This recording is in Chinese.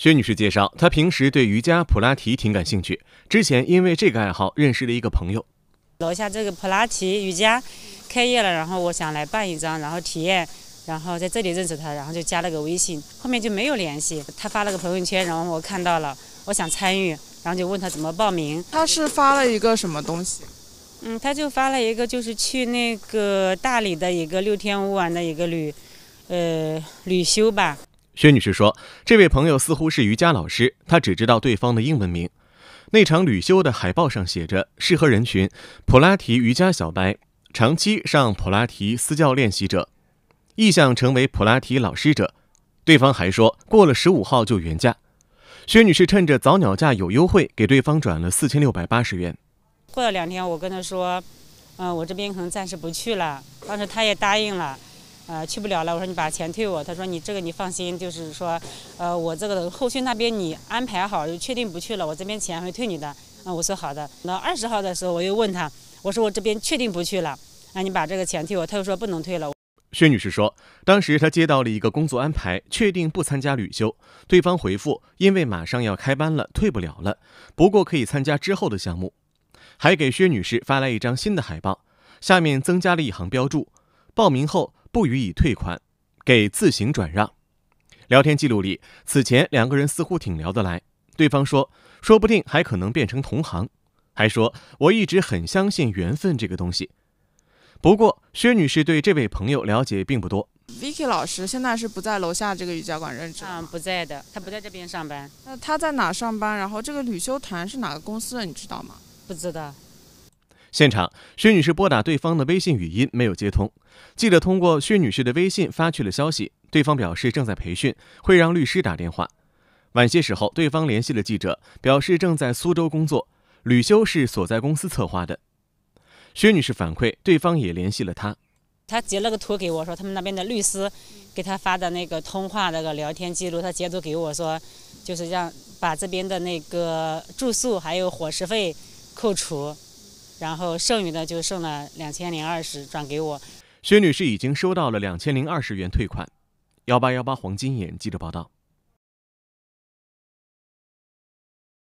薛女士介绍，她平时对瑜伽、普拉提挺感兴趣。之前因为这个爱好认识了一个朋友。楼下这个普拉提瑜伽开业了，然后我想来办一张，然后体验，然后在这里认识他，然后就加了个微信，后面就没有联系。他发了个朋友圈，然后我看到了，我想参与，然后就问他怎么报名。他是发了一个什么东西？嗯，他就发了一个，就是去那个大理的一个六天五晚的一个旅，呃，旅修吧。薛女士说：“这位朋友似乎是瑜伽老师，她只知道对方的英文名。那场旅修的海报上写着适合人群：普拉提瑜伽小白、长期上普拉提私教练习者、意向成为普拉提老师者。”对方还说：“过了十五号就原价。”薛女士趁着早鸟价有优惠，给对方转了四千六百八十元。过了两天，我跟他说：“嗯，我这边可能暂时不去了。”当时他也答应了。呃，去不了了。我说你把钱退我。他说你这个你放心，就是说，呃，我这个后续那边你安排好，就确定不去了，我这边钱会退你的。啊，我说好的。那二十号的时候我又问他，我说我这边确定不去了，啊，你把这个钱退我。他又说不能退了。薛女士说，当时她接到了一个工作安排，确定不参加旅修，对方回复因为马上要开班了，退不了了，不过可以参加之后的项目，还给薛女士发来一张新的海报，下面增加了一行标注，报名后。不予以退款，给自行转让。聊天记录里，此前两个人似乎挺聊得来。对方说，说不定还可能变成同行，还说我一直很相信缘分这个东西。不过，薛女士对这位朋友了解并不多。Vicky 老师现在是不在楼下这个瑜伽馆任职，嗯，不在的，他不在这边上班。那他在哪上班？然后这个旅修团是哪个公司的，你知道吗？不知道。现场，薛女士拨打对方的微信语音没有接通。记者通过薛女士的微信发去了消息，对方表示正在培训，会让律师打电话。晚些时候，对方联系了记者，表示正在苏州工作，旅修是所在公司策划的。薛女士反馈，对方也联系了她，她截了个图给我，说他们那边的律师给他发的那个通话那个聊天记录，她截图给我，说就是让把这边的那个住宿还有伙食费扣除。然后剩余的就剩了两千零二十，转给我。薛女士已经收到了两千零二十元退款。幺八幺八黄金眼记者报道。